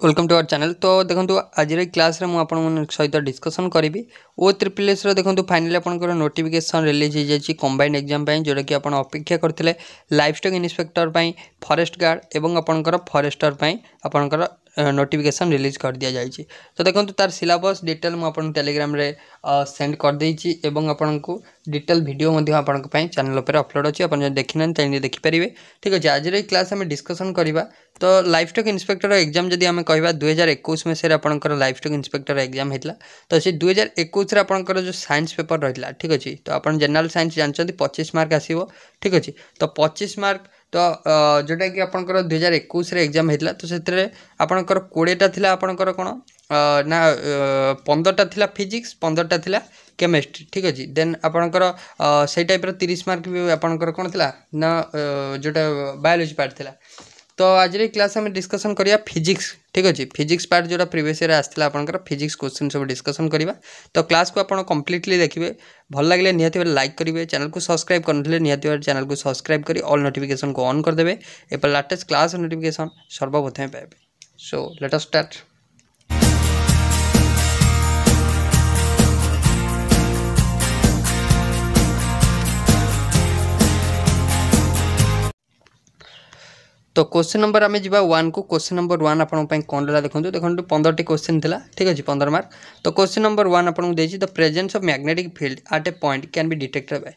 Welcome to our channel তো দেখুন আজির ক্লাসে মু আপনার সহিত ডিসকসন করবি ও ট্রিপল এসর দেখুন ফাইনালি আপনার নোটিফিকেসন রিলিজ হয়ে যাই কম্বাইন্ড এক্সাম যেটাকি আপনার অপেক্ষা করলে livestock inspector forest guard এবং আপনার ফরেস্টর আপনার नोटिफिकेसन रिलीज कर दि जाएगी तो देखो तार सिलबस डिटेल मुझे टेलीग्राम सेंड करदे और आपन को डिटेल भिडियो चैनल पर अपलोड अच्छे आप देखी ना चाहिए देखिपारे ठीक अच्छे आज क्लास आम डिस्कसन करवा तो लाइफ स्टक इन्स्पेक्टर एक्जाम जब आम कह दुईार एक मसीह आपंकर लाइफ स्टक इन्स्पेक्टर एक्जाम होता तो सी दुई हजार एक आपंकर तो जो सैंस पेपर रहा ठीक अच्छे तो आप जेनेल सैंस जानते पचिश मार्क आसो ठीक अच्छे तो पचीस मार्क ତ ଯେଉଁଟାକି ଆପଣଙ୍କର ଦୁଇ ହଜାର ଏକୋଇଶରେ ଏକ୍ଜାମ୍ ହେଇଥିଲା ତ ସେଥିରେ ଆପଣଙ୍କର କୋଡ଼ିଏଟା ଥିଲା ଆପଣଙ୍କର କ'ଣ ନା ପନ୍ଦରଟା ଥିଲା ଫିଜିକ୍ସ ପନ୍ଦରଟା ଥିଲା କେମିଷ୍ଟ୍ରି ଠିକ୍ ଅଛି ଦେନ୍ ଆପଣଙ୍କର ସେଇ ଟାଇପ୍ର ତିରିଶ ମାର୍କ ବି ଆପଣଙ୍କର କ'ଣ ଥିଲା ନା ଯେଉଁଟା ବାୟୋଲୋଜି ପାର୍ଟ ଥିଲା तो आज क्लास हमें डिस्कसन करिया फिजिक्स ठीक अच्छे फिजिक्स पार्ट जो प्रिवियस इयर आसाला आपंकर फिजिक्स क्वेश्चन सब डिस्कसन करवा तो क्लास को आज कम्प्लीटली देखिए भल लगे निहती भाव लाइक करेंगे चैनल को सब्सक्राइब करते चैनल को सब्सक्राइब कर अल् नोटिकेसन को अन्देबे एपर लाटेस्ट क्लास नोटिकेसन सर्वप्रथमें पाए सो लेटेस्ट स्टार्ट তো কোশ্চেন নম্বর আমি যা ওয়ানকু কোশ্চেন নম্বর ওয়ান আপনার কণলা দেখুন দেখুন পনেরোটি কোশ্চেন লা ঠিক আছে পনেরো মার্ক তো কোশ্চেন নম্বর ওয়ান আপনার দিয়েছি the presence of magnetic field at a point can be detected by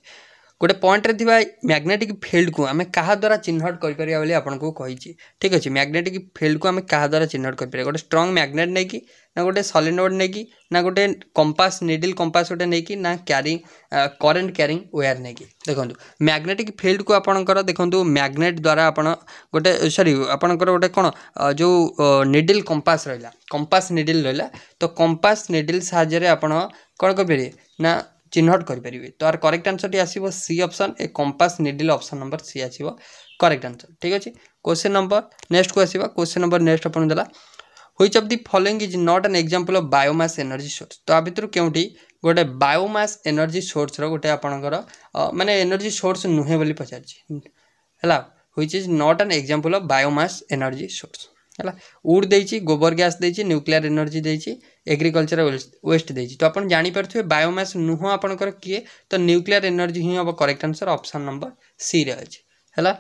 ଗୋଟେ ପଏଣ୍ଟରେ ଥିବା ମ୍ୟାଗ୍ନେଟିକ୍ ଫିଲ୍ଡକୁ ଆମେ କାହା ଦ୍ୱାରା ଚିହ୍ନଟ କରିପାରିବା ବୋଲି ଆପଣଙ୍କୁ କହିଛି ଠିକ୍ ଅଛି ମ୍ୟାଗ୍ନେଟିକ୍ ଫିଲ୍ଡକୁ ଆମେ କାହା ଦ୍ୱାରା ଚିହ୍ନଟ କରିପାରିବା ଗୋଟେ ଷ୍ଟ୍ରଙ୍ଗ ମ୍ୟାଗ୍ନେଟ୍ ନେଇକି ନା ଗୋଟେ ସଲିନୋଡ଼ ନେଇକି ନା ଗୋଟେ କମ୍ପାସ୍ ନିଡିଲ୍ କମ୍ପାସ୍ ଗୋଟେ ନେଇକି ନା କ୍ୟାରି କରେଣ୍ଟ କ୍ୟାରିଂ ୱେୟାର ନେଇକି ଦେଖନ୍ତୁ ମ୍ୟାଗ୍ନେଟିକ୍ ଫିଲ୍ଡକୁ ଆପଣଙ୍କର ଦେଖନ୍ତୁ ମ୍ୟାଗ୍ନେଟ୍ ଦ୍ୱାରା ଆପଣ ଗୋଟେ ସରି ଆପଣଙ୍କର ଗୋଟେ କ'ଣ ଯେଉଁ ନିଡିଲ୍ କମ୍ପାସ୍ ରହିଲା କମ୍ପାସ୍ ନିଡିଲ୍ ରହିଲା ତ କମ୍ପାସ୍ ନିଡିଲ୍ ସାହାଯ୍ୟରେ ଆପଣ କ'ଣ କରିପାରିବେ ନା ଚିହ୍ନଟ କରିପାରିବେ ତ ଆର କରେକ୍ଟ ଆନ୍ସରଟି ଆସିବ C option a compass needle option number C ଆସିବ କରେକ୍ଟ ଆନ୍ସର ଠିକ୍ ଅଛି କୋଶ୍ଚିନ୍ ନମ୍ବର ନେକ୍ସଟକୁ ଆସିବା କୋଶ୍ଚିନ୍ ନମ୍ବର ନେକ୍ସଟ ଆପଣଙ୍କୁ ଦେଲା which of the following is not an example of biomass energy source तो आ भितर क्योंटी गोटे बायोमास एनर्जी सोर्स रोटे आपणकर मानने एनर्जी सोर्स नुहे बोली पचार है is not an example of biomass energy source ହେଲା ଉଡ୍ ଦେଇଛି ଗୋବର ଗ୍ୟାସ୍ ଦେଇଛି ନ୍ୟୁକ୍ଲିଆର ଏନର୍ଜି ଦେଇଛି ଏଗ୍ରିକଲଚର ୱେଷ୍ଟ ଦେଇଛି ତ ଆପଣ ଜାଣିପାରୁଥିବେ ବାୟୋମାସ୍ ନୁହଁ ଆପଣଙ୍କର କିଏ ତ ନ୍ୟୁକ୍ଲିଆର ଏନର୍ଜି ହିଁ ହେବ କରେକ୍ଟ ଆନ୍ସର୍ ଅପସନ୍ ନମ୍ବର ସିରେ ଅଛି ହେଲା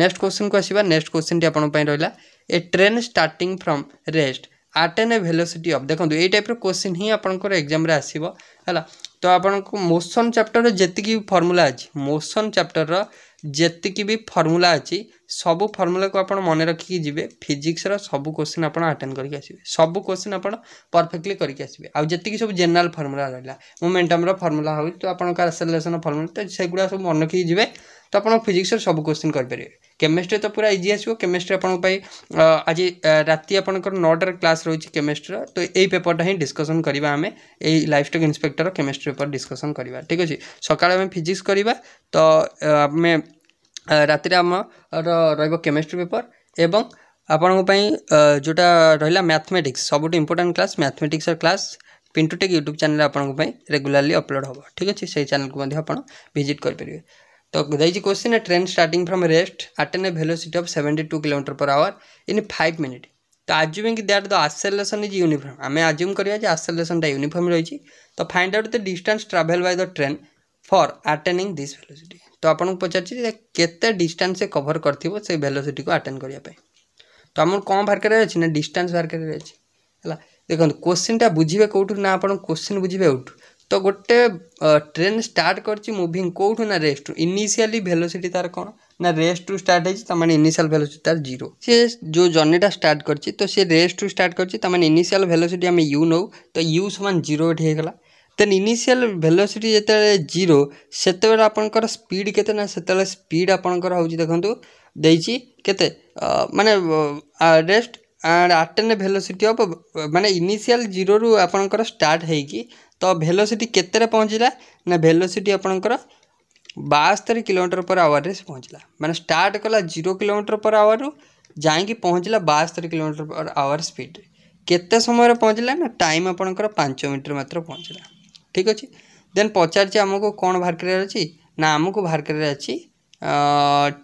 ନେକ୍ସଟ କ୍ୱେଶ୍ଚନକୁ ଆସିବା ନେକ୍ସଟ କ୍ୱେଶ୍ଚନଟି ଆପଣଙ୍କ ପାଇଁ ରହିଲା a train starting from rest at an a velocity of ଦେଖନ୍ତୁ ଏଇ ଟାଇପ୍ର କ୍ୱେଶ୍ଚିନ୍ ହିଁ ଆପଣଙ୍କର ଏକ୍ଜାମ୍ରେ ଆସିବ ହେଲା ତ ଆପଣଙ୍କୁ ମୋସନ୍ ଚାପ୍ଟରର ଯେତିକି ଫର୍ମୁଲା ଅଛି ମୋସନ୍ ଚାପ୍ଟରର ଯେତିକି ବି ଫର୍ମୁଲା ଅଛି ସବୁ ଫର୍ମୁଲାକୁ ଆପଣ ମନେ ରଖିକି ଯିବେ ଫିଜିକ୍ସର ସବୁ କୋଶ୍ଚିନ୍ ଆପଣ ଆଟେଣ୍ଡ କରିକି ଆସିବେ ସବୁ କୋଶ୍ଚିନ୍ ଆପଣ ପରଫେକ୍ଟଲି କରିକି ଆସିବେ ଆଉ ଯେତିକି ସବୁ ଜେନେରାଲ ଫର୍ମୁଲା ରହିଲା ମୋମେଣ୍ଟମ୍ର ଫର୍ମୁଲା ହେଉ ତ ଆପଣଙ୍କ ଆସେଲେସନ୍ ଫର୍ମୁଲା ତ ସେଗୁଡ଼ା ସବୁ ମନେ ରଖିକି ଯିବେ ତ ଆପଣ ଫିଜିକ୍ସର ସବୁ କୋଶ୍ଚିନ୍ କରିପାରିବେ କେମିଷ୍ଟ୍ରି ତ ପୁରା ଇଜି ଆସିବ କେମିଷ୍ଟ୍ରି ଆପଣଙ୍କ ପାଇଁ ଆଜି ରାତି ଆପଣଙ୍କର ନଅଟାରେ କ୍ଲାସ୍ ରହୁଛି କେମିଷ୍ଟ୍ରିର ତ ଏଇ ପେପରଟା ହିଁ ଡିସ୍କସନ୍ କରିବା ଆମେ ଏଇ livestock inspector chemistry paper discussion କରିବା ଠିକ୍ ଅଛି ସକାଳେ ଆମେ ଫିଜିକ୍ସ କରିବା ତ ଆମେ ରାତିରେ आम रेमिस्ट्री पेपर ପେପର୍ ଏବଂ ଆପଣଙ୍କ ପାଇଁ ଯେଉଁଟା ରହିଲା ମ୍ୟାଥମେଟିକ୍ସ ସବୁଠୁ ଇମ୍ପୋର୍ଟାଣ୍ଟ କ୍ଲାସ୍ ମ୍ୟାଥମେଟିକ୍ସର କ୍ଲାସ୍ ପିଣ୍ଟୁଟେକ୍ ୟୁଟ୍ୟୁବ୍ ଚ୍ୟାନେଲ୍ ଆପଣଙ୍କ ପାଇଁ ରେଗୁଲାରଲି ଅପଲୋଡ଼୍ ହେବ ଠିକ୍ ଅଛି ସେଇ ଚ୍ୟାନେଲ୍କୁ ମଧ୍ୟ तो देखिए क्वेश्चन है train starting from rest at an a velocity of seventy two kilometre per hour in five minute तो assuming that the acceleration is uniform आम आज्यूम करा जे आसेलेसनटा यूनिफर्म रही तो find out the distance travel by the train for attaining this velocity ତ ଆପଣଙ୍କୁ ପଚାରୁଛି ଯେ କେତେ ଡିଷ୍ଟାନ୍ସ ସେ କଭର୍ କରିଥିବ ସେ ଭେଲୋସିଟିକୁ ଆଟେଣ୍ଡ କରିବା ପାଇଁ ତ ଆମର କ'ଣ ବାହାର କରିବାର ଅଛି ନା ଡିଷ୍ଟାନ୍ସ ବାହାର କରିବାର ଅଛି ହେଲା ଦେଖନ୍ତୁ କୋଶ୍ଚିନ୍ଟା ବୁଝିବେ କେଉଁଠୁ ନା ଆପଣ କୋଶ୍ଚିନ୍ ବୁଝିବେ ଏଉଠୁ ତ ଗୋଟେ ଟ୍ରେନ୍ ଷ୍ଟାର୍ଟ କରିଛି ମୁଭିଂ କେଉଁଠୁ ନା ରେଷ୍ଟରୁ ଇନିସିଆଲି ଭେଲୋସିଟି ତା'ର କ'ଣ ନା ରେଷ୍ଟରୁ ଷ୍ଟାର୍ଟ ହେଇଛି ତା'ମାନେ ଇନିସିଆଲ୍ ଭେଲୋସିଟି ତା'ର ଜିରୋ ସିଏ ଯେଉଁ ଜର୍ଣ୍ଣିଟା ଷ୍ଟାର୍ଟ କରିଛି ତ ସିଏ ରେଷ୍ଟରୁ ଷ୍ଟାର୍ଟ କରିଛି ତା'ମାନେ ଇନିସିଆଲ୍ ଭେଲୋସିଟି ଆମେ ୟୁ ନେଉ ତ ୟୁ ସମାନ ଜିରୋ ଏଠି ହେଇଗଲା ଦେନ୍ ଇନିସିଆଲ୍ ଭେଲୋସିଟି ଯେତେବେଳେ ଜିରୋ ସେତେବେଳେ ଆପଣଙ୍କର ସ୍ପିଡ଼୍ କେତେ ନା ସେତେବେଳେ ସ୍ପିଡ଼୍ ଆପଣଙ୍କର ହେଉଛି ଦେଖନ୍ତୁ ଦେଇଛି କେତେ ମାନେ rest and attain velocity of ମାନେ ଇନିସିଆଲ୍ ଜିରୋରୁ ଆପଣଙ୍କର ଷ୍ଟାର୍ଟ ହେଇକି ତ ଭେଲୋସିଟି କେତେରେ ପହଞ୍ଚିଲା ନା ଭେଲୋସିଟି ଆପଣଙ୍କର ବାସ୍ତରି କିଲୋମିଟର ପର ଆୱାରରେ ସେ ପହଞ୍ଚିଲା ମାନେ ଷ୍ଟାର୍ଟ କଲା ଜିରୋ କିଲୋମିଟର ପର ଆୱାରରୁ ଯାଇକି ପହଞ୍ଚିଲା ବାସ୍ତରି କିଲୋମିଟର ପର ଆୱାର ସ୍ପିଡ଼ରେ କେତେ ସମୟରେ ପହଞ୍ଚିଲା ନା ଟାଇମ୍ ଆପଣଙ୍କର ପାଞ୍ଚ ମିନିଟରେ ମାତ୍ର ପହଞ୍ଚିଲା ଠିକ୍ ଅଛି ଦେନ୍ ପଚାରିଛି ଆମକୁ କ'ଣ ବାହାର କରିବାର ଅଛି ନା ଆମକୁ ବାହାର କରିବାର ଅଛି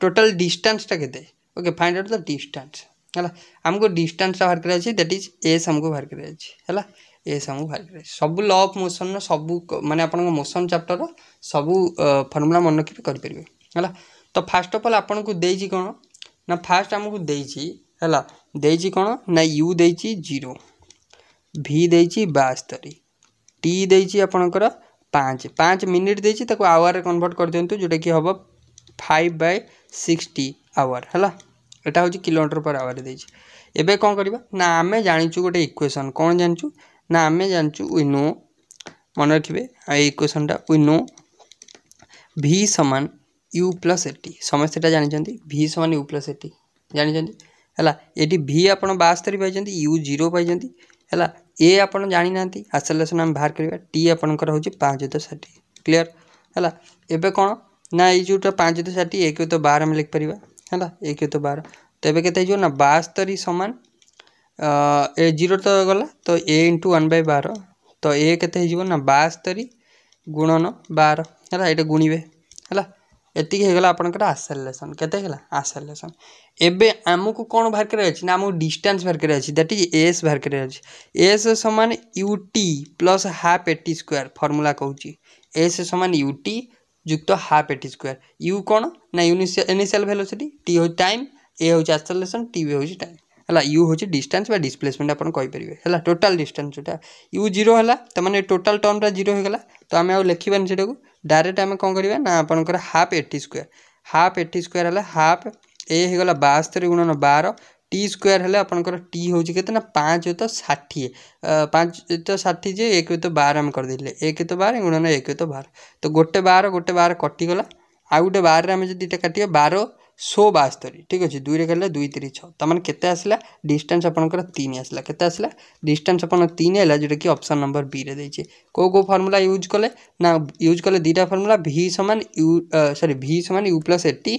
ଟୋଟାଲ୍ ଡିଷ୍ଟାନ୍ସଟା କେତେ okay find out the distance ହେଲା ଆମକୁ ଡିଷ୍ଟାନ୍ସଟା ବାହାର କରିବାର ଅଛି ଦ୍ୟାଟ୍ ଇଜ୍ ଏସ୍ ଆମକୁ ବାହାର କରିବାର ଅଛି ହେଲା ଏସ୍ ଆମକୁ ବାହାର କରିବାର ଅଛି ସବୁ ଲ ଅଫ୍ ମୋସନ୍ର ସବୁ ମାନେ ଆପଣଙ୍କ ମୋସନ୍ ଚାପ୍ଟରର ସବୁ ଫର୍ମୁଲା ମନେ ରଖିକି କରିପାରିବେ ହେଲା ତ ଫାର୍ଷ୍ଟ ଅଫ୍ ଅଲ୍ ଆପଣଙ୍କୁ ଦେଇଛି କ'ଣ ନା ଫାର୍ଷ୍ଟ ଆମକୁ ଦେଇଛି ହେଲା ଦେଇଛି କ'ଣ ନା ୟୁ ଦେଇଛି ଜିରୋ ଭି ଦେଇଛି ବାସ୍ତରୀ टी ଦେଇଛି ଆପଣଙ୍କର ପାଞ୍ଚ ପାଞ୍ଚ ମିନିଟ୍ ଦେଇଛି ତାକୁ ଆୱାରରେ କନଭର୍ଟ କରିଦିଅନ୍ତୁ ଯେଉଁଟାକି ହେବ ଫାଇଭ୍ ବାଇ ସିକ୍ସଟି ଆୱାର ହେଲା ଏଇଟା ହେଉଛି କିଲୋମିଟର ପର୍ ଆୱାର ଦେଇଛି ଏବେ କ'ଣ କରିବା ନା ଆମେ ଜାଣିଛୁ ଗୋଟେ ଇକ୍ୱେସନ୍ କ'ଣ ଜାଣିଛୁ ନା ଆମେ ଜାଣିଛୁ ୱି ନୋ ମନେ ରଖିବେ ଏଇ ଇକ୍ୱେସନ୍ଟା ୱି ନୋ ଭି ସମାନ ୟୁ ପ୍ଲସ୍ ଏଟି ସମସ୍ତେ ଏଇଟା ଜାଣିଛନ୍ତି ଭି ସମାନ ୟୁ ପ୍ଲସ୍ ଏଟି ଜାଣିଛନ୍ତି ହେଲା ଏଠି ଭି ଆପଣ ବାସ୍ତରି ପାଇଛନ୍ତି ୟୁ ଜିରୋ ପାଇଛନ୍ତି ହେଲା ଏ ଆପଣ ଜାଣିନାହାନ୍ତି ଆସୋଲେସନ୍ ଆମେ ବାହାର କରିବା ଟି ଆପଣଙ୍କର ହେଉଛି ପାଞ୍ଚ ତ ଷାଠିଏ କ୍ଲିଅର୍ ହେଲା ଏବେ କ'ଣ ନା ଏଇ ଯେଉଁଟା ପାଞ୍ଚ ତ ଷାଠିଏ ଏକ ତ ବାର ଆମେ ଲେଖିପାରିବା ହେଲା ଏକ ତ ବାର ତ ଏବେ କେତେ ହେଇଯିବ ନା ବାସ୍ତରୀ ସମାନ ଏ ଜିରୋ ତ ଗଲା ତ ଏ ଇଣ୍ଟୁ ୱାନ୍ ବାଇ ବାର ତ ଏ କେତେ ହେଇଯିବ ନା ବାସ୍ତରୀ ଗୁଣନ ବାର ହେଲା ଏଇଟା ଗୁଣିବେ ଏତିକି ହେଇଗଲା ଆପଣଙ୍କର ଆସେଲେସନ୍ କେତେ ହେଇଗଲା ଆସେଲେସନ୍ ଏବେ ଆମକୁ କ'ଣ ବାହାର କରିବାର ଅଛି ନା ଆମକୁ ଡିଷ୍ଟାନ୍ସ ବାହାର କରିବାର ଅଛି ଦ୍ୟାଟ୍ ଇଜ୍ ଏସ୍ ବାହାର କରିବାର ଅଛି ଏସ୍ ସମାନ U T plus half A T square formula କହୁଛି ଏସ୍ ସମାନ ୟୁ ଟି ଯୁକ୍ତ ହାଫ୍ ଏଟି ସ୍କୋୟାର୍ ୟୁ କ'ଣ ନା ୟୁନିସିଆଲ୍ ଇନିସିଆଲ୍ ଭେଲୋସିଟି ଟି ହେଉଛି ଟାଇମ୍ ଏ ହେଉଛି ଆସେଲେସନ୍ ଟି ବି ହେଉଛି ଟାଇମ୍ है यू हूँ डिस्टान्स डिसप्लेसमेंट आपर है टोटाल डिस्टान्स जोटा यू जीरो मैंने टोटाल टर्मटा जीरो तो आम आउ लिखानी से डायरेक्ट आम कौन करवा ना आपर half A T square half A T square है हाफ ए होगा बास्तरी गुणन बार टी स्क्र है आपंकर टी हूँ के पाँच तो षाठी पाँच तो षाठी जे एक तो बार आम करदे एक तो बार गुणन एक तो बार तो गोटे बार गोटे बार कटिगला आउ गोटे बारे आम जब काट बार ଶୋ ବାସ୍ତରୀ ଠିକ୍ ଅଛି ଦୁଇରେ କାଟିଲେ ଦୁଇ ତିରି ଛଅ ତା'ମାନେ କେତେ ଆସିଲା ଡିଷ୍ଟାନ୍ସ ଆପଣଙ୍କର ତିନି ଆସିଲା କେତେ ଆସିଲା ଡିଷ୍ଟାନ୍ସ ଆପଣଙ୍କର ତିନି ହେଲା ଯେଉଁଟାକି ଅପସନ୍ ନମ୍ବର ବିରେ ଦେଇଛି କେଉଁ କେଉଁ ଫର୍ମୁଲା ୟୁଜ୍ କଲେ ନା ୟୁଜ୍ କଲେ ଦୁଇଟା ଫର୍ମୁଲା ଭି ସମାନ ୟୁ ସରି ଭି ସମାନ ୟୁ ପ୍ଲସ୍ ଏଟି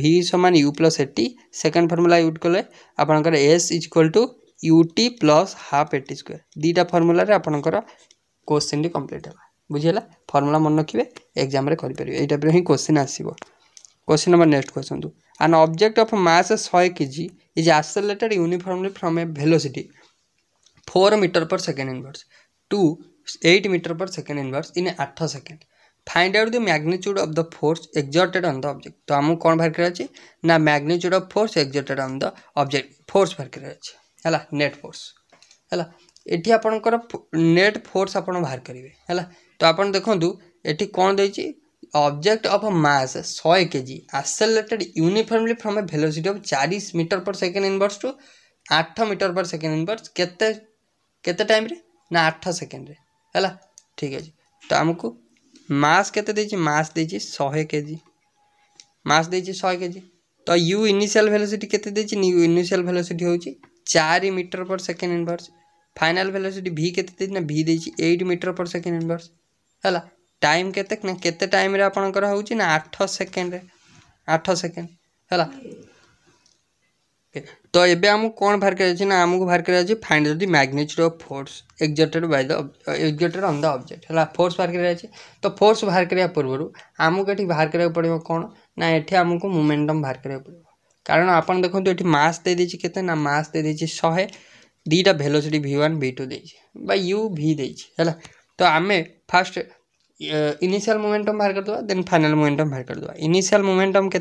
ଭି ସମାନ U plus A T second formula use କଲେ ଆପଣଙ୍କର S equal to U T plus half A T square ଦୁଇଟା ଫର୍ମୁଲାରେ ଆପଣଙ୍କର କୋଶ୍ଚିନ୍ଟି କମ୍ପ୍ଲିଟ୍ ହେଲା ବୁଝିହେଲା ଫର୍ମୁଲା ମନେ ରଖିବେ ଏକ୍ଜାମ୍ରେ କରିପାରିବେ ଏଇ ଟାଇପ୍ର ହିଁ କୋଶ୍ଚିନ୍ ଆସିବ Question number next question. Do. An object of mass 100 kg is accelerated uniformly from a velocity 4 meter per second inverse to 8 meter per second inverse in 8 second. Find out the magnitude of the force exerted on the object तो आमको कौन बाहर कर अच्छे ना magnitude of force exerted on the object force बाहर कर अच्छे है नेट फोर्स है ये आपंकर नेट फोर्स आप बाहर करेंगे है तो आप देखूँ ये कौन दे ऑब्जेक्ट ऑफ मास शहे K G accelerated uniformly from a velocity of चार metre per second inverse to आठ मीटर पर सेकेंड इनवर्स के टाइम ना आठ सेकेंड रे है ठीक अच्छे तो आमको मास के मास के जी मास शहे के जी तो यू इनिशियल भेलोसीटी के यू इनिशियल भेलोसीटी हूँ चार metre per second inverse final velocity भी के भी that metre per second inverse है ଟାଇମ୍ କେତେ ନା କେତେ ଟାଇମ୍ରେ ଆପଣଙ୍କର ହେଉଛି ନା ଆଠ ସେକେଣ୍ଡରେ ଆଠ ସେକେଣ୍ଡ ହେଲା ତ ଏବେ ଆମକୁ କ'ଣ ବାହାର କରାଯାଉଛି ନା ଆମକୁ ବାହାର କରାଯାଉଛି find the magnitude of force exerted by the exerted on the object ହେଲା ଫୋର୍ସ ବାହାର କରାଯାଉଛି ତ ଫୋର୍ସ ବାହାର କରିବା ପୂର୍ବରୁ ଆମକୁ ଏଠି ବାହାର କରିବାକୁ ପଡ଼ିବ କ'ଣ ନା ଏଠି ଆମକୁ ମୋମେଣ୍ଟମ୍ ବାହାର କରିବାକୁ ପଡ଼ିବ କାରଣ ଆପଣ ଦେଖନ୍ତୁ ଏଠି ମାସ୍ ଦେଇଦେଇଛି କେତେ ନା ମାସ୍ ଦେଇଦେଇଛି ଶହେ ଦୁଇଟା velocity V one V two ଦେଇଛି ବା ୟୁ ଭି ଦେଇଛି ହେଲା ତ ଆମେ ଫାର୍ଷ୍ଟ इनिशियल मोमेंटम बाहर करदे देन फाइनाल मोमेंटम बाहर करदे इनिशियल मोमेंटम के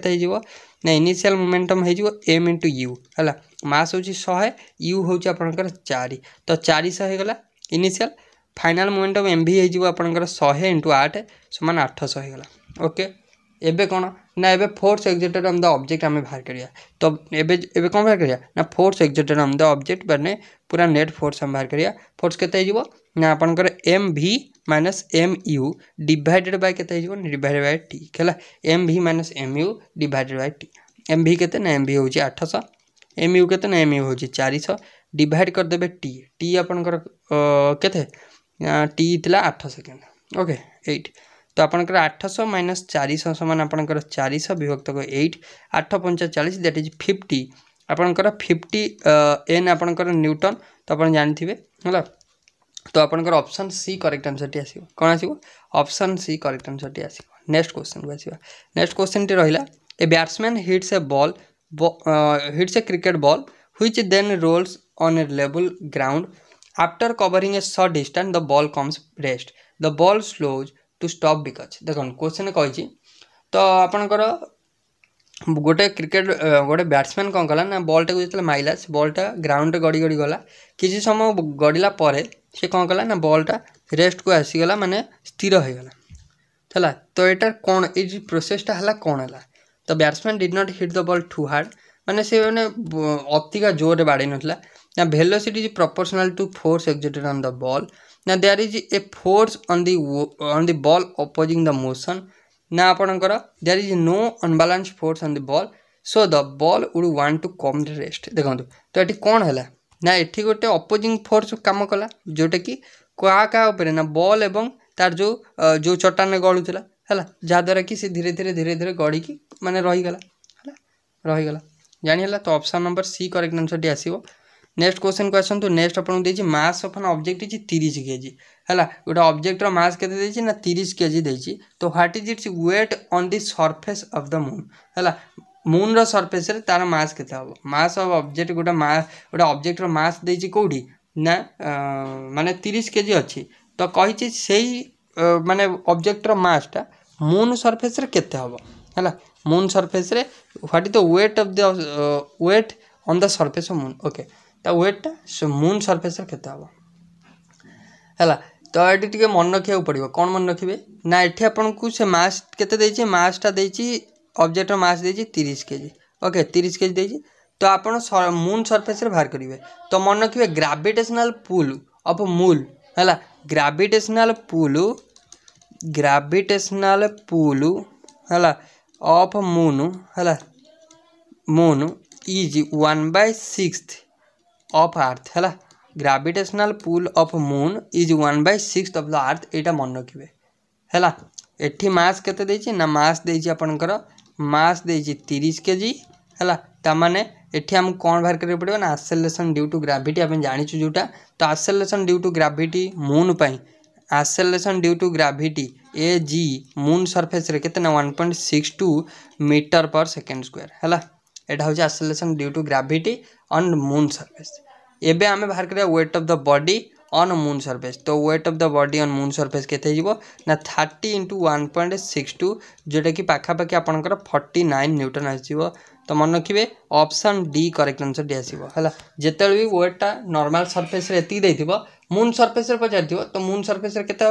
ना इनिशियल मोमेंटम हो एम इंटु यू है हो हूँ शहे यू हूँ आपंकर चार तो चार शहे गला इनिशियल फाइनाल मोमेंटम एम भी होकर शहे इंटु आठ सामान आठश होगा ओके एबे कौन ना एबे force exerted on the object आम बाहर करिया तो एबे एबे कौन बाहर करिया ना force exerted on the object मैंने पूरा नेट फोर्स आम बाहर करिया फोर्स के ना आपंकर M V minus M U divided by के हो डिवाइडेड बाय टी है M V minus M U divided by T M V केते एम भि हूँ आठश एम यु केते ना एम यू हूँ चारिश डिवाइड करदे टी टी आपणकर के टी आठ सेकेंड ओके एट तो आपणकर आठश माइनस चारिश सामान आपणकर चारिश विभक्त एट आठ पंचा चालीस दैट इज फिफ्टी ଆପଣଙ୍କର फिफ्टी एन ଆପଣଙ୍କର ନ୍ୟୁଟନ୍ ତ ଆପଣ ଜାଣିଥିବେ ହେଲା तो आपंकर ऑप्शन सी करेक्ट आंसर टी आसो कौन आसो ऑप्शन सी करेक्ट आंसर टी आस नेक्स्ट क्वेश्चन को आसवा नेक्स्ट क्वेश्चन टी रहा a batsman hits a ball hits a cricket ball which then rolls on level ground after covering a short short the ball comes rest the ball slows to stop because देख क्वेश्चन कही तो आपणकर ଗୋଟେ cricket ଗୋଟେ batsman କ'ଣ କଲା ନା ବଲ୍ଟାକୁ ଯେତେବେଳେ ମାଇଲା ସେ ବଲ୍ଟା ଗ୍ରାଉଣ୍ଡ୍ରେ ଗଡ଼ି ଗଡ଼ି ଗଲା କିଛି ସମୟ ଗଡ଼ିଲା ପରେ ସେ କ'ଣ କଲା ନା ବଲ୍ଟା ରେଷ୍ଟକୁ ଆସିଗଲା ମାନେ ସ୍ଥିର ହେଇଗଲା ହେଲା ତ ଏଇଟା କ'ଣ ଏଇ ଯେଉଁ ପ୍ରୋସେସ୍ଟା ହେଲା କ'ଣ ହେଲା ତ batsman did not hit the ball too hard ମାନେ ସେ ମାନେ ଅତିକା ଜୋରରେ ବାଡ଼େଇ ନଥିଲା ନା velocity is proportional to force exerted on the ball ନା there is a force on the on the ball opposing the motion ନା ଆପଣଙ୍କର there is no unbalanced force on the ball so the ball would want to come the rest ଦେଖନ୍ତୁ ତ ଏଠି କ'ଣ ହେଲା ନା ଏଠି ଗୋଟେ ଅପୋଜିଂ ଫୋର୍ସ କାମ କଲା ଯେଉଁଟାକି କାହା କାହା ଉପରେ ନା ବଲ୍ ଏବଂ ତାର ଯେଉଁ ଯେଉଁ ଚଟାଣରେ ଗଳୁଥିଲା ହେଲା ଯାହାଦ୍ୱାରା କି ସେ ଧୀରେ ଧୀରେ ଧୀରେ ଧୀରେ ଗଡ଼ିକି ମାନେ ରହିଗଲା ହେଲା ରହିଗଲା ଜାଣିହେଲା ତ ଅପସନ୍ ନମ୍ବର ସି କରେକ୍ଟ ଆନ୍ସର୍ଟି ଆସିବ ନେକ୍ସଟ କ୍ୱେଶ୍ଚନକୁ ଆସନ୍ତୁ ନେକ୍ସଟ ଆପଣଙ୍କୁ ଦେଇଛି ମାସ୍ ଅଫ୍ ଆନ୍ ଅବଜେକ୍ଟ ଦେଇଛି ତିରିଶ କେଜି ହେଲା ଗୋଟେ ଅବଜେକ୍ଟର ମାସ୍ କେତେ ଦେଇଛି ନା ତିରିଶ କେଜି ଦେଇଛି ତ what is its weight on the surface of the moon ହେଲା ମୁନ୍ର ସର୍ଫେସ୍ରେ ତା'ର ମାସ୍ କେତେ ହେବ ମାସ୍ ଅଫ୍ ଅବଜେକ୍ଟ ଗୋଟେ ମାସ୍ ଗୋଟେ ଅବଜେକ୍ଟର ମାସ୍ ଦେଇଛି କେଉଁଠି ନା ମାନେ ତିରିଶ କେଜି ଅଛି ତ କହିଛି ସେଇ ମାନେ ଅବଜେକ୍ଟର ମାସ୍ଟା ମୁନ୍ ସର୍ଫେସ୍ରେ କେତେ ହେବ ହେଲା ମୁନ୍ ସର୍ଫେସ୍ରେ what is the weight of the weight on the surface of moon okay ତା ୱେଟ୍ଟା ମୁନ୍ ସର୍ଫେସ୍ରେ କେତେ ହେବ ହେଲା ତ ଏଠି ଟିକେ ମନେ ରଖିବାକୁ ପଡ଼ିବ କ'ଣ ମନେ ରଖିବେ ନା ଏଠି ଆପଣଙ୍କୁ ସେ ମାସ୍ କେତେ ଦେଇଛି ମାସ୍ଟା ଦେଇଛି ଅବଜେକ୍ଟର ମାସ୍ ଦେଇଛି ତିରିଶ କେଜି ଓକେ ତିରିଶ କେଜି ଦେଇଛି ତ ଆପଣ ମୁନ୍ ସର୍ଫେସ୍ରେ ବାହାର କରିବେ ତ ମନେ ରଖିବେ ଗ୍ରାଭିଟେସନାଲ୍ ପୁଲ୍ ଅଫ୍ ମୁଲ୍ ହେଲା ଗ୍ରାଭିଟେସନାଲ୍ ପୁଲ୍ ଗ୍ରାଭିଟେସନାଲ୍ ପୁଲ୍ ହେଲା ଅଫ୍ ମୁନ୍ ହେଲା moon is one by six of earth है gravitational pull of moon is one by six of the earth यहाँ मन रखिए है ଏଠି ମାସ୍ କେତେ ଦେଇଛି ନା ମାସ୍ ଦେଇଛି ଆପଣଙ୍କର ମାସ୍ ଦେଇଛି ତିରିଶ କେ ଜି ହେଲା ତାମାନେ ଏଠି ଆମକୁ କ'ଣ ବାହାର କରିବାକୁ ପଡ଼ିବ ନା ଆସେଲେସନ୍ ଡ୍ୟୁ ଟୁ ଗ୍ରାଭିଟି ଆମେ ଜାଣିଛୁ ଯେଉଁଟା ତ acceleration due to gravity moon ପାଇଁ ଆସେଲେସନ୍ ଡ୍ୟୁ ଟୁ ଗ୍ରାଭିଟି ଏ ଜି ମୁନ୍ ସର୍ଫେସ୍ରେ କେତେ ନା one point six two metre per second square ହେଲା ଏଇଟା ହେଉଛି acceleration due to gravity on moon surface एवं आम बाहर करवा weight of the body on moon surface तो weight of the body on moon surface के thirty into one point six two जोटा कि पखापाखी आप फर्टी नाइन न्यूटन आस तो मन रखिए option D correct answer D आसो है जिते भी वेटा नर्माल सरफेस मून सरफेस पचार थो तो मून सरफेस के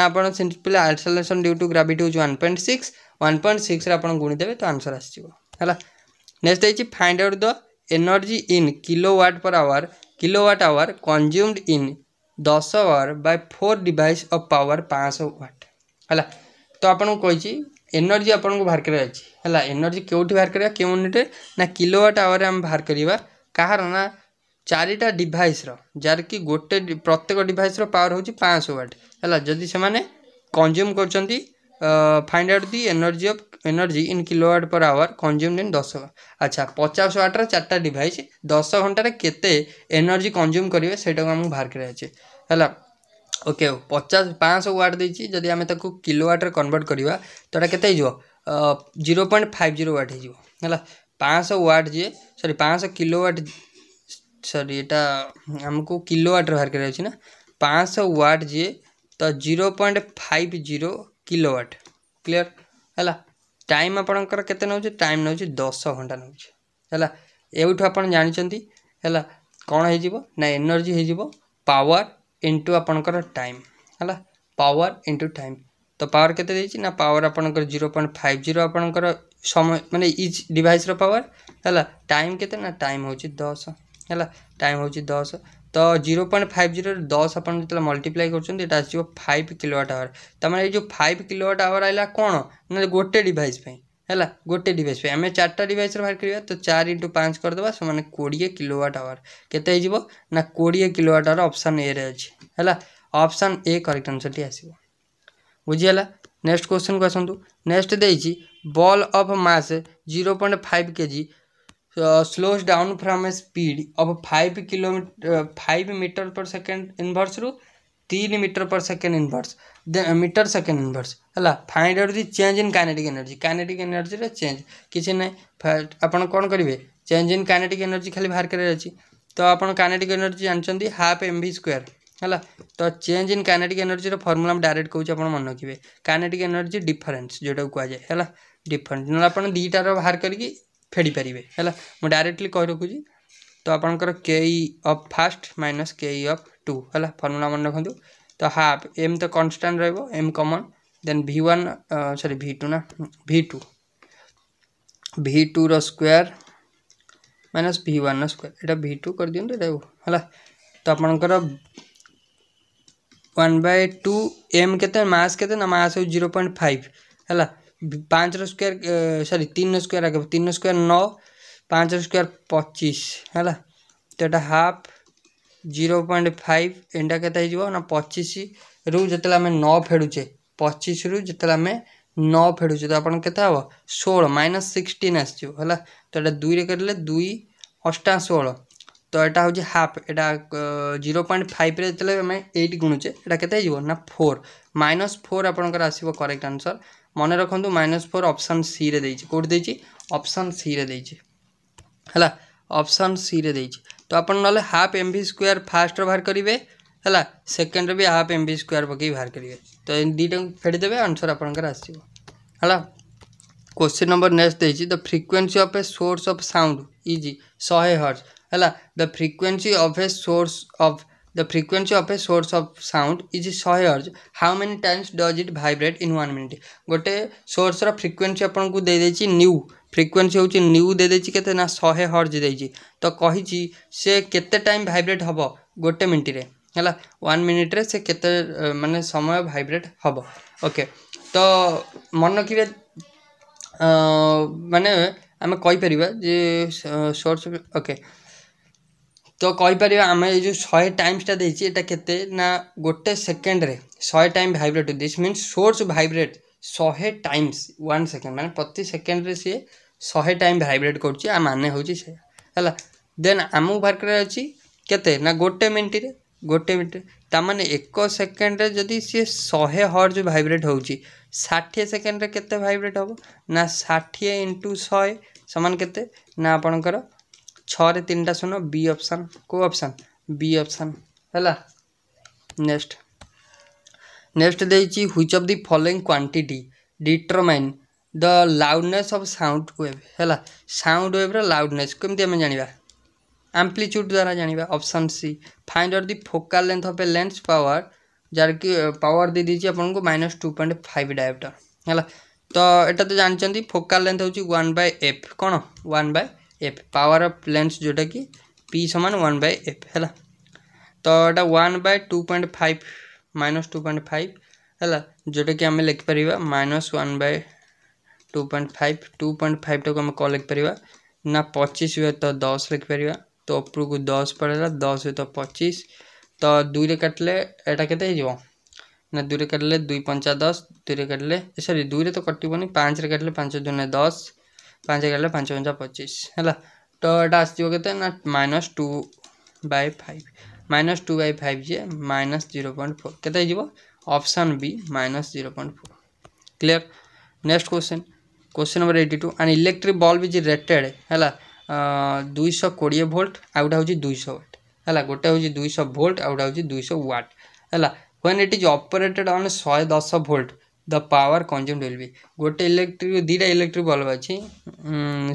आपल्ली आइसोलेसन ड्यू टू ग्राविट हूँ one point six one point six गुणीदेवे तो आंसर आसो है नेक्स्ट देखिए find out the energy in kilowatt per hour kilowatt hour consumed in दस hour by four device of power पाँचशह वाट ହେଲା ତ ଆପଣଙ୍କୁ କହିଛି ଏନର୍ଜି ଆପଣଙ୍କୁ ବାହାର କରିବାର ଅଛି ହେଲା ଏନର୍ଜି କେଉଁଠି ବାହାର କରିବା କେଉଁ ୟୁନିଟ୍ରେ ନା କିଲୋୱାଟ୍ ଆୱାରରେ ଆମେ ବାହାର କରିବା କାହାର ନା ଚାରିଟା ଡିଭାଇସ୍ର ଯାହାକି ଗୋଟେ ପ୍ରତ୍ୟେକ ଡିଭାଇସ୍ର ପାୱାର ହେଉଛି ପାଞ୍ଚଶହ ୱାଟ୍ ହେଲା ଯଦି ସେମାନେ କନଜ୍ୟୁମ୍ କରୁଛନ୍ତି find out the energy of energy in kilowatt per hour consumed in दस अच्छा पचास वाटर चार्टा डिवाइस दस घंटे केनर्जी कंज्यूम करेंगे सहीटा को बाहर कराला ओके पचास पाँच व्वाट देखिए आम किलो व्वाटर कनवर्ट करवा तो कत zero point five zero watt हो पाँच व्वाट जी सरी पाँच किलो व्वाट सरी यहाँ आमको किलो व्वाट्रे बाहर कराँच व्वाट जी तो zero point five zero kilowatt clear ହେଲା ଟାଇମ୍ ଆପଣଙ୍କର କେତେ ନେଉଛି ଟାଇମ୍ ନେଉଛି ଦଶ ଘଣ୍ଟା ନେଉଛି ହେଲା ଏଇଠୁ ଆପଣ ଜାଣିଛନ୍ତି ହେଲା କ'ଣ ହେଇଯିବ ନା ଏନର୍ଜି ହେଇଯିବ ପାୱାର ଇଣ୍ଟୁ ଆପଣଙ୍କର ଟାଇମ୍ ହେଲା ପାୱାର ଇଣ୍ଟୁ ଟାଇମ୍ ତ ପାୱାର କେତେ ଦେଇଛି ନା ପାୱାର ଆପଣଙ୍କର ଜିରୋ ପଏଣ୍ଟ ଫାଇଭ୍ ଜିରୋ ଆପଣଙ୍କର ସମୟ ମାନେ ଇଚ୍ ଡିଭାଇସ୍ର ପାୱାର ହେଲା ଟାଇମ୍ କେତେ ନା ଟାଇମ୍ ହେଉଛି ଦଶ ହେଲା ଟାଇମ୍ ହେଉଛି ଦଶ तो जीरो पॉइंट फाइव जीरो दस आप जो मल्टीप्लाए करते फाइव किलोवाट आवर तम ये जो फाइव किलोवाट आवर आएगा कौन ना गोटे डिवाइस है गोटे डिवाइस आम चार्टा डिवाइस बाहर करवा तो चार इंटु पाँच करदे से कोड़े किलोवाट आवर के ना कोड़े किलोवाट आवर अप्सन ए रे अच्छे हैप्सन ए करेक्ट आंसर टी आस बुझीगला नेक्स्ट क्वेश्चन को आसतु नेक्स्ट देसी बल of mass zero point five K G slows down from a speed of five kilometre five metre per second inverse रु तीन metre per second inverse metre second inverse है find out the change in kinetic energy kinetic energy change किसी ना आप कौन करेंगे change in kinetic energy खाली बाहर कर तो आप कानेटिक एनर्जी जानते हाफ एम भी स्क्वेयर है तो change in kinetic energy formula direct कहे आप मन रखिए कानेटिक एनर्जी डिफरेन्स जोटा को कहुए है डिफरेन्स ना आप दुईटार बाहर करके फेड़ी पारे है मुझे डायरेक्टली कह रखु तो आप अफ फास्ट माइनस के अफ टू है फर्मुला मन रखु तो हाफ एम तो कन्स्टाट रम कमन देन भि ओन सरी भि टू ना भि टू भि टू रोयर माइनस भि ओन रोयर ये भि टू कर दिखते है तो आपणकर वन बै टू एम के मस के मस जीरो पॉइंट फाइव है पाँच स्क्वायर सरी तीन स्क्वायर आगे तीन स्क्यर नौ पाँच स्क्वायर पचीस है तो यहाँ हाफ जीरो पॉइंट फाइव एंटा के ना पचिश रु जो आम नौ फेड़ुचे पचीस रु जो आम नौ फेड़ुचे तो आपत के हम षोल माइनस सिक्सटीन आसला तो यहाँ दुई कटे दुई अष्टा षोल तो यहाँ हूँ हाफ यहाँ जीरो पॉइंट फाइव जो आम एट गुणुचे यहाँ के फोर माइनस फोर आपंकर आसो करेक्ट आंसर মনে রাখন্তু -4 অপশন সি রে দেইচি কোড দেইচি অপশন সি রে দেইচি হলা অপশন সি রে দেইচি তো आपण नले 1/2 এমবি স্কয়ার ফার্স্ট ওভার করিবে হলা সেকেন্ড রে বি 1/2 এমবি স্কয়ার বকি ভার করিবে তো ইন দিটা ফেড় দেবে আনসার आपण कर आसी हला কোশ্চেন নাম্বার নেক্সট দেইচি the frequency of a source of sound is 100 hertz হলা the frequency of a source of The frequency of a source of sound is 100 hertz. How many times does it vibrate in 1 minute? ଗୋଟେ sourceର frequency ଆପଣଙ୍କୁ ଦେଇଦେଇଛି new frequency ହେଉଛି new ଦେଇଦେଇଛି କେତେ ନା 100 hertz ଦେଇଛି ତ କହିଛି ସେ କେତେ ଟାଇମ୍ ଭାଇବ୍ରେଟ୍ ହେବ ଗୋଟେ ମିନିଟ୍ରେ ହେଲା 1 ମିନିଟ୍ରେ ସେ କେତେ ମାନେ ସମୟ ଭାଇବ୍ରେଟ୍ ହେବ ଓକେ ତ ମନେ ରଖିବେ ମାନେ ଆମେ କହିପାରିବା ଯେ ସୋର୍ସ ଓକେ ତ କହିପାରିବା ଆମେ ଏଇ ଯେଉଁ ଶହେ ଟାଇମ୍ସଟା ଦେଇଛି ଏଇଟା କେତେ ନା ଗୋଟେ ସେକେଣ୍ଡରେ ଶହେ time vibrate this means source vibrate ଶହେ ଟାଇମ୍ସ ୱାନ୍ ସେକେଣ୍ଡ ମାନେ ପ୍ରତି ସେକେଣ୍ଡରେ ସିଏ ଶହେ ଟାଇମ୍ ଭାଇବ୍ରେଟ୍ କରୁଛି ଆ ମାନେ ହେଉଛି ସେ ହେଲା ଦେନ୍ ଆମକୁ ବାହାର କରିବାର ଅଛି କେତେ ନା ଗୋଟେ ମିନିଟ୍ରେ ଗୋଟେ ମିନିଟ୍ ତାମାନେ ଏକ ସେକେଣ୍ଡରେ ଯଦି ସିଏ ଶହେ ହର୍ଜ ଭାଇବ୍ରେଟ୍ ହେଉଛି ଷାଠିଏ ସେକେଣ୍ଡରେ କେତେ ଭାଇବ୍ରେଟ୍ ହେବ ନା ଷାଠିଏ ଇଣ୍ଟୁ ଶହେ ସମାନ କେତେ ନା ଆପଣଙ୍କର छनटा शून बी अपसन को ऑप्शन बी ऑप्शन है नेक्स्ट नेक्स्ट देखिए which of the following quantity determine the loudness of sound wave है साउंड वेव्र लाउडने केमी आम जाना आम्प्लीच्यूड द्वारा जाना option C find out the focal length of a lens power जार कि पावर दे दीजिए आपन minus two point five dioptre है तो यहाँ तो जानते फोकाल लेंथ हूँ वन बै एफ कौन one by F power of lens जोटा कि पी सामान वन बै एफ है तो यहाँ one by two point five minus two point five है जोटा कि आम लिखिपर minus one by two point five two point five टाक आम कौ लिखिपर ना पचीस हुए तो दस लिखिपर तो ऊपर को दस पड़ेगा दस हुए तो पचीस तो दुई काटले एटा के ना दुई काटले दुई पंचा दस दुई काटले सरी दुई तो कटबनी पाँच काटले पांच दुनिया दस पाँच ଏଗାର ପାଞ୍ଚ ପଚିଶ ହେଲା ତ ଏଇଟା ଆସିଯିବ କେତେ ନା minus two by five minus two by five ଯେ ମାଇନସ୍ ଜିରୋ ପଏଣ୍ଟ ଫୋର୍ କେତେ option B minus zero point four four next question question number eighty two and electric bulb is rated है दुईश कोड़े भोल्ट आउ गोटे हूँ दुईश watt है गोटे हूँ दुईश भोल्ट आउ गोटे हूँ दुईश व्वाट है when it is operated on शहे दस volt the power consume will be गोटे इलेक्ट्रिक दुटा इलेक्ट्रिक बल्ब अच्छी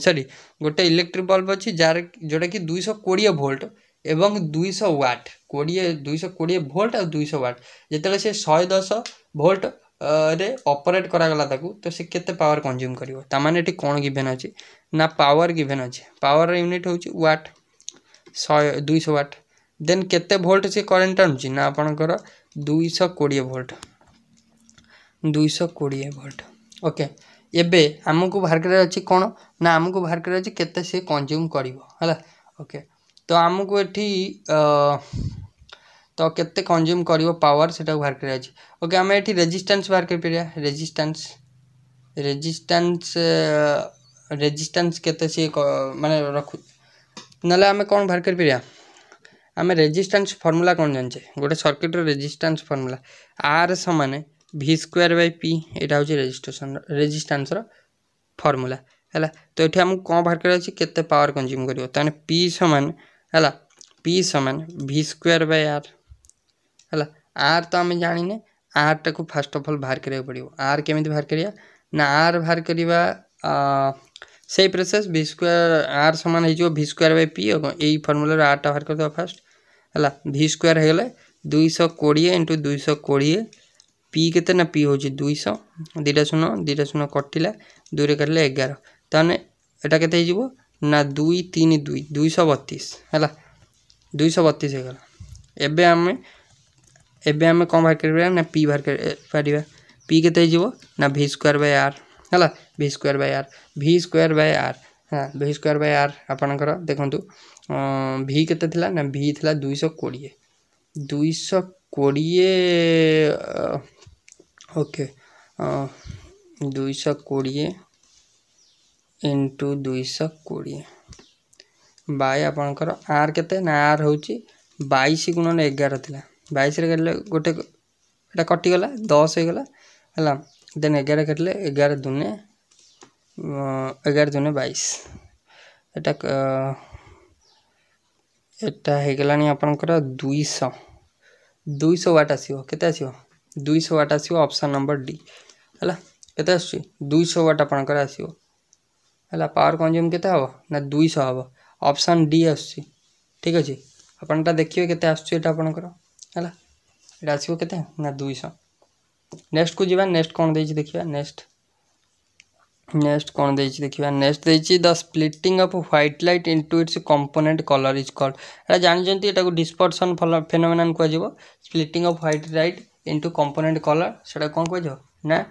ସରି ଗୋଟେ ଇଲେକ୍ଟ୍ରିକ୍ ବଲ୍ବ ଅଛି ଯାହାର ଯେଉଁଟାକି ଦୁଇଶହ କୋଡ଼ିଏ ଭୋଲ୍ଟ ଏବଂ ଦୁଇଶହ ୱାଟ୍ କୋଡ଼ିଏ ଦୁଇଶହ କୋଡ଼ିଏ ଭୋଲ୍ଟ ଆଉ ଦୁଇଶହ ୱାଟ୍ ଯେତେବେଳେ ସେ ଶହେ ଦଶ ଭୋଲ୍ଟ ରେ ଅପରେଟ୍ କରାଗଲା ତାକୁ ତ ସେ କେତେ ପାୱାର କନଜ୍ୟୁମ୍ କରିବ ତା'ମାନେ ଏଠି କ'ଣ ଗିଭେନ୍ ଅଛି ନା ପାୱାର ଗିଭେନ୍ ଅଛି ପାୱାର ୟୁନିଟ୍ ହେଉଛି ୱାଟ୍ ଶହେ ଦୁଇଶହ ୱାଟ୍ ଦେନ୍ କେତେ ଭୋଲ୍ଟ ସେ କରେଣ୍ଟ ଆଣୁଛି ନା ଆପଣଙ୍କର ଦୁଇଶହ କୋଡ଼ିଏ ଭୋଲ୍ଟ ଦୁଇଶହ କୋଡ଼ିଏ ଭୋଲ୍ଟ ଓକେ एवं आम को बाहर कर कौन ना आम को बाहर करते सी कंज्यूम करके तो आमको ये तो कैसे कंज्यूम कर पावर से बाहर करके आम ये रेजिस्टेंस बाहर कर पार रेजिस्टेंस रेजिस्टेंस रेजिस्टेंस के मैं रख ना आम कौन बाहर कर आम रेजिस्टेंस फर्मूला कौन जानचे गोटे सर्किट रेजिस्टेंस फर्मूला आर सामने ভি স্কোয়ার বাই পি এটা হচ্ছে রেজিস্ট্রেসন রেজিস্টান্সর ফর্মুলা ହେଲା ତ ଏଠି ଆମକୁ କ'ଣ ବାହାର କରିବାର ଅଛି କେତେ ପାୱାର କଞ୍ଜ୍ୟୁମ୍ କରିବ ତାହେଲେ ପି ସମାନ ହେଲା ପି ସମାନ ଭି ସ୍କୋୟାର ବାଇ ଆର୍ ହେଲା ଆର୍ ତ ଆମେ ଜାଣିନେ ଆର୍ଟାକୁ ଫାର୍ଷ୍ଟ ଅଫ୍ ଅଲ୍ ବାହାର କରିବାକୁ ପଡ଼ିବ ଆର୍ କେମିତି ବାହାର କରିବା ନା ଆର୍ ବାହାର କରିବା ସେଇ ପ୍ରୋସେସ୍ ଭି ସ୍କୋୟାର ଆର୍ ସମାନ ହେଇଯିବ ଭି ସ୍କୋୟାର ବାଇ ପି ଆଉ ଏଇ ଫର୍ମୁଲାର ଆର୍ଟା ବାହାର କରିଦେବା ଫାର୍ଷ୍ଟ ହେଲା ଭି ସ୍କୋୟାର ହେଇଗଲେ ଦୁଇଶହ କୋଡ଼ିଏ ଇଣ୍ଟୁ ଦୁଇଶହ କୋଡ଼ିଏ ପି କେତେ ନା ପି ହେଉଛି ଦୁଇଶହ ଦୁଇଟା ଶୂନ ଦୁଇଟା ଶୂନ କଟିଲା ଦୁଇରେ କାଟିଲେ ଏଗାର ତାହେଲେ ଏଇଟା କେତେ ହେଇଯିବ ନା ଦୁଇ ତିନି ଦୁଇ ଦୁଇଶହ ବତିଶ ହେଲା ଦୁଇଶହ ବତିଶ ହେଇଗଲା ଏବେ ଆମେ ଏବେ ଆମେ କ'ଣ ବାହାର କରିବା ନା ପି ବାହାର କରିବା ପି କେତେ ହେଇଯିବ ନା ଭି ସ୍କୋୟାର ବାଇ ଆର୍ ହେଲା V square by R V square by R হ্যাঁ ভি স্কোয়ার বাই আর আপনার দেখুন ভি কেতে লা না ভি লা দুইশ কোড়িয়ে দুইশ কোড়িয়ে ଓକେ ଦୁଇଶହ କୋଡ଼ିଏ ଇଣ୍ଟୁ ଦୁଇଶହ କୋଡ଼ିଏ ବାଇ ଆପଣଙ୍କର ଆର୍ କେତେ ନା ଆର୍ ହେଉଛି ବାଇଶ ଗୁଣନ ଏଗାର ଥିଲା ବାଇଶରେ କାଟିଲେ ଗୋଟେ ଏଇଟା କଟିଗଲା ଦଶ ହେଇଗଲା ହେଲା ଦେନ୍ ଏଗାର କାଟିଲେ ଏଗାର ଦୁନେ ଏଗାର ଦୁନେ ବାଇଶ ଏଇଟା ଏଇଟା ହେଇଗଲାଣି ଆପଣଙ୍କର ଦୁଇଶହ ଦୁଇଶହ ୱାଟ୍ ଆସିବ କେତେ ଆସିବ दुई वाट आसो अप्सन नंबर डी है कैसे आस वाट आप आसो है पावर कंज्यूम के दुईश हे अपसन डी आस ठीक अच्छे आपड़ा देखिए कैसे आसा आपणकर दुईश नेक्स्ट को जी नेक्स्ट कौन दे देखा नेक्स्ट नेक्स्ट कौन दे देखा next the splitting of white light into its component colour is called जानते dispersion phenomena splitting of white light into component colour से कौन कह ना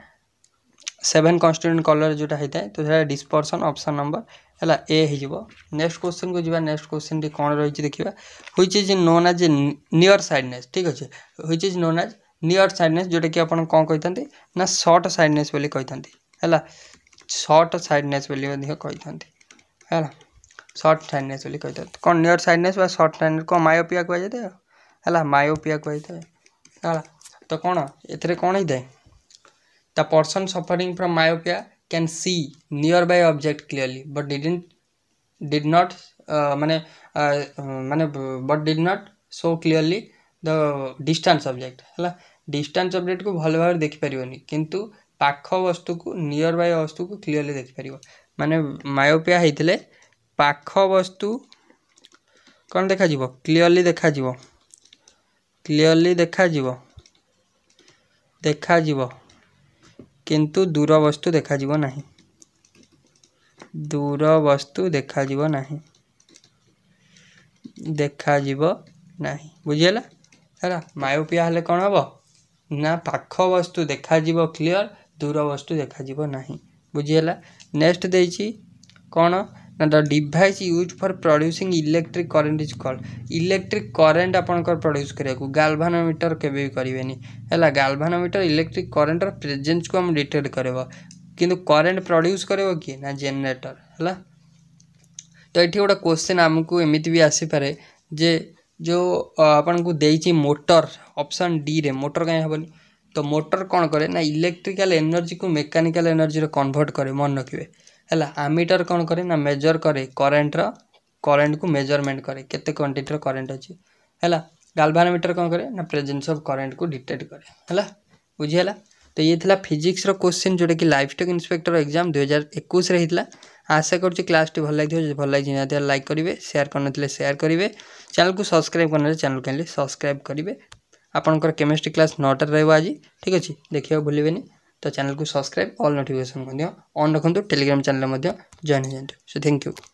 सेवेन कन्स्टिट्यूंट कलर जो है तो डिस्पर्सन अप्सन नंबर है ए हो नेक्स्ट क्वेश्चन को जी नेक्स्ट क्वेश्चन टी कौन रही देखा हुई is known as near sightedness ठीक अच्छे हुई is known as near sightedness जोटा कि आप कौन कही ना सर्ट सैडने वाली कही है सर्ट सैडने कही सर्ट सैडने कौन नियर सैडने सर्ट सैडने कौन मायोपिया कहुए है मायोपिया कहुए है तो कौन एथेर कौन uh, uh, है the person suffering from myopia can see near by object clearly but didn't did not मान मान but did not so clearly the distance object है डिस्टेंस ऑब्जेक्ट को भल भाव देखिपर किंतु पाख वस्तु को नियर बाय वस्तु को क्लीअरली देखिपर माने मायोपिया पाख वस्तु कौन देखा क्लीयरली देखा क्लीयरली देखा ଦେଖାଯିବ କିନ୍ତୁ ଦୂରବସ୍ତୁ ଦେଖାଯିବ ନାହିଁ ଦୂରବସ୍ତୁ ଦେଖାଯିବ ନାହିଁ ଦେଖାଯିବ ନାହିଁ ବୁଝିହେଲା ହେଲା ମାୟୋପିଆ ହେଲେ କ'ଣ ହେବ ନା ପାଖ ବସ୍ତୁ ଦେଖାଯିବ କ୍ଲିଅର୍ ଦୂର ବସ୍ତୁ ଦେଖାଯିବ ନାହିଁ ବୁଝିହେଲା ନେକ୍ସଟ ଦେଇଛି କ'ଣ ନା the device use for producing electric current is called electric current ଆପଣଙ୍କର ପ୍ରଡ୍ୟୁସ୍ କରିବାକୁ ଗାଲଭାନୋମିଟର୍ କେବେ ବି କରିବେନି ହେଲା ଗାଲଭାନୋମିଟର୍ ଇଲେକ୍ଟ୍ରିକ୍ କରେଣ୍ଟର ପ୍ରେଜେନ୍ସକୁ ଆମ ଡିଟେକ୍ଟ କରିବ କିନ୍ତୁ କରେଣ୍ଟ ପ୍ରଡ୍ୟୁସ୍ କରିବ କିଏ ନା ଜେନେରେଟର୍ ହେଲା ତ ଏଠି ଗୋଟେ କୋଶ୍ଚିନ୍ ଆମକୁ ଏମିତି ବି ଆସିପାରେ ଯେ ଯେଉଁ ଆପଣଙ୍କୁ ଦେଇଛି ମୋଟର ଅପସନ୍ ଡିରେ ମୋଟର କାହିଁ ହେବନି ତ ମୋଟର କ'ଣ କରେ ନା ଇଲେକ୍ଟ୍ରିକାଲ୍ ଏନର୍ଜିକୁ ମେକାନିକାଲ୍ ଏନର୍ଜିରେ କନଭର୍ଟ କରେ ମନେ ରଖିବେ ହେଲା ଆମମିଟର କ'ଣ କରେ ନା ମେଜର୍ କରେ କରେଣ୍ଟର କରେଣ୍ଟକୁ ମେଜରମେଣ୍ଟ କରେ କେତେ କ୍ୱାଣ୍ଟିଟିର କରେଣ୍ଟ ଅଛି ହେଲା ଗାଲଭାନୋମିଟର କ'ଣ କରେ ନା ପ୍ରେଜେନ୍ସ ଅଫ୍ କରେଣ୍ଟକୁ ଡିଟେକ୍ଟ କରେ ହେଲା ବୁଝିହେଲା ତ ଇଏ ଥିଲା ଫିଜିକ୍ସର କୋଶ୍ଚିନ୍ ଯେଉଁଟାକି ଲାଇଫ୍ ଷ୍ଟକ୍ ଇନ୍ସପେକ୍ଟର ଏକ୍ଜାମ୍ ଦୁଇହଜାର ଏକୋଇଶରେ ହେଇଥିଲା ଆଶା କରୁଛି କ୍ଲାସ୍ଟି ଭଲ ଲାଗିଥିବ ଯଦି ଭଲ ଲାଗିଛି ନିହାତି ଲାଇକ୍ କରିବେ ସେୟାର କରିନଥିଲେ ସେୟାର କରିବେ ଚ୍ୟାନେଲକୁ ସବସ୍କ୍ରାଇବ୍ କରିନଥିଲେ ଚ୍ୟାନେଲ କାଇଣ୍ଡଲି ସବସ୍କ୍ରାଇବ୍ କରିବେ ଆପଣଙ୍କର କେମିଷ୍ଟ୍ରି କ୍ଲାସ୍ ନଅଟାରେ ରହିବ ଆଜି ଠିକ୍ ଅଛି ଦେଖିବାକୁ ଭୁଲିବେନି तो चैनल को सब्सक्राइब अल् नोटिकेसन अन् रखु टेलीग्राम चैनल चेल जॉन हो जाए सो थैंक यू